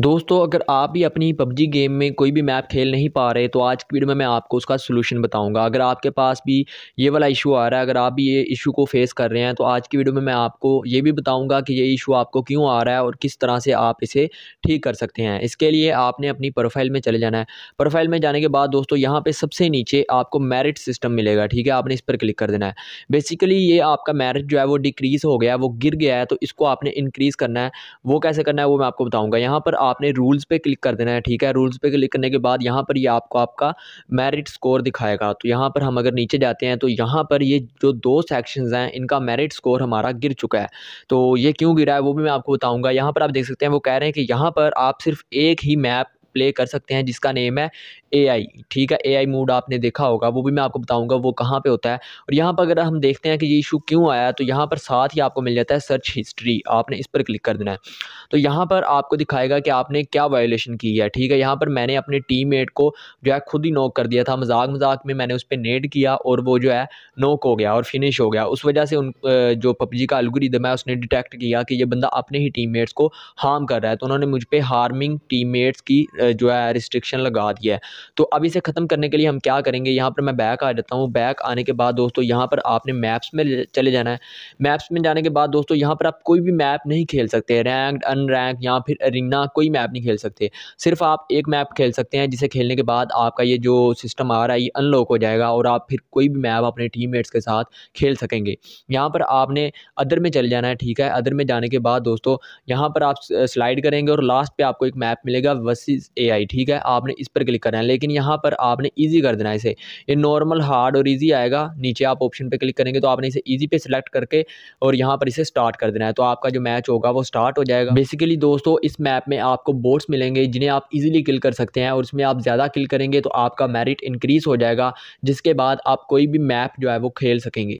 दोस्तों अगर आप भी अपनी पबजी गेम में कोई भी मैप खेल नहीं पा रहे तो आज की वीडियो में मैं आपको उसका सोल्यूशन बताऊंगा अगर आपके पास भी ये वाला इशू आ रहा है अगर आप भी ये इशू को फेस कर रहे हैं तो आज की वीडियो में मैं आपको ये भी बताऊंगा कि ये इशू आपको क्यों आ रहा है और किस तरह से आप इसे ठीक कर सकते हैं इसके लिए आपने अपनी प्रोफाइल में चले जाना है प्रोफाइल में जाने के बाद दोस्तों यहाँ पर सबसे नीचे आपको मेरिट सिस्टम मिलेगा ठीक है आपने इस पर क्लिक कर देना है बेसिकली ये आपका मेरिट जो है वो डिक्रीज़ हो गया है वो गिर गया है तो इसको आपने इनक्रीज़ करना है वो कैसे करना है वो मैं आपको बताऊँगा यहाँ पर आप आपने रूल्स पे क्लिक कर देना है ठीक है रूल्स पे क्लिक करने के बाद यहाँ पर ये यह आपको आपका मेरिट स्कोर दिखाएगा तो यहाँ पर हम अगर नीचे जाते हैं तो यहाँ पर ये जो दो सेक्शंस हैं इनका मेरिट स्कोर हमारा गिर चुका है तो ये क्यों गिरा है वो भी मैं आपको बताऊँगा यहाँ पर आप देख सकते हैं वो कह रहे हैं कि यहाँ पर आप सिर्फ एक ही मैप प्ले कर सकते हैं जिसका नेम है एआई ठीक है एआई मूड आपने देखा होगा वो भी मैं आपको बताऊंगा वो कहाँ पे होता है और यहाँ पर अगर हम देखते हैं कि ये इशू क्यों आया तो यहाँ पर साथ ही आपको मिल जाता है सर्च हिस्ट्री आपने इस पर क्लिक कर देना है तो यहाँ पर आपको दिखाएगा कि आपने क्या वायोलेशन की है ठीक है यहाँ पर मैंने अपने टीम को जो है खुद ही नोक कर दिया था मजाक मजाक में मैंने उस पर नेट किया और वो जो है नोक हो गया और फिनिश हो गया उस वजह से उन जो पबजी का अलगोरिदम है उसने डिटेक्ट किया कि ये बंदा अपने ही टीममेट्स को हार्म कर रहा है तो उन्होंने मुझ पर हार्मिंग टीममेट्स की जो है रिस्ट्रिक्शन लगा दिया है तो अब इसे ख़त्म करने के लिए हम क्या करेंगे यहाँ पर मैं बैक आ जाता हूँ बैक आने के बाद दोस्तों यहाँ पर आपने मैप्स में चले जाना है मैप्स में जाने के बाद दोस्तों यहाँ पर आप कोई भी मैप नहीं खेल सकते रैंक अन रैंक या फिर रिंगना कोई मैप नहीं खेल सकते सिर्फ आप एक मैप खेल सकते हैं जिसे खेलने के बाद आपका ये जो सिस्टम आ रहा है ये अनलॉक हो जाएगा और आप फिर कोई भी मैप अपने टीम के साथ खेल सकेंगे यहाँ पर आपने अदर में चले जाना है ठीक है अदर में जाने के बाद दोस्तों यहाँ पर आप स्लाइड करेंगे और लास्ट पर आपको एक मैप मिलेगा वसी ए ठीक है आपने इस पर क्लिक करना है लेकिन यहाँ पर आपने ईजी कर देना है इसे ये नॉर्मल हार्ड और ईजी आएगा नीचे आप ऑप्शन पर क्लिक करेंगे तो आपने इसे ईजी पे सिलेक्ट करके और यहाँ पर इसे स्टार्ट कर देना है तो आपका जो मैच होगा वो स्टार्ट हो जाएगा बेसिकली दोस्तों इस मैप में आपको बोट्स मिलेंगे जिन्हें आप इजीली किल कर सकते हैं और इसमें आप ज़्यादा किल करेंगे तो आपका मेरिट इंक्रीज़ हो जाएगा जिसके बाद आप कोई भी मैप जो है वो खेल सकेंगे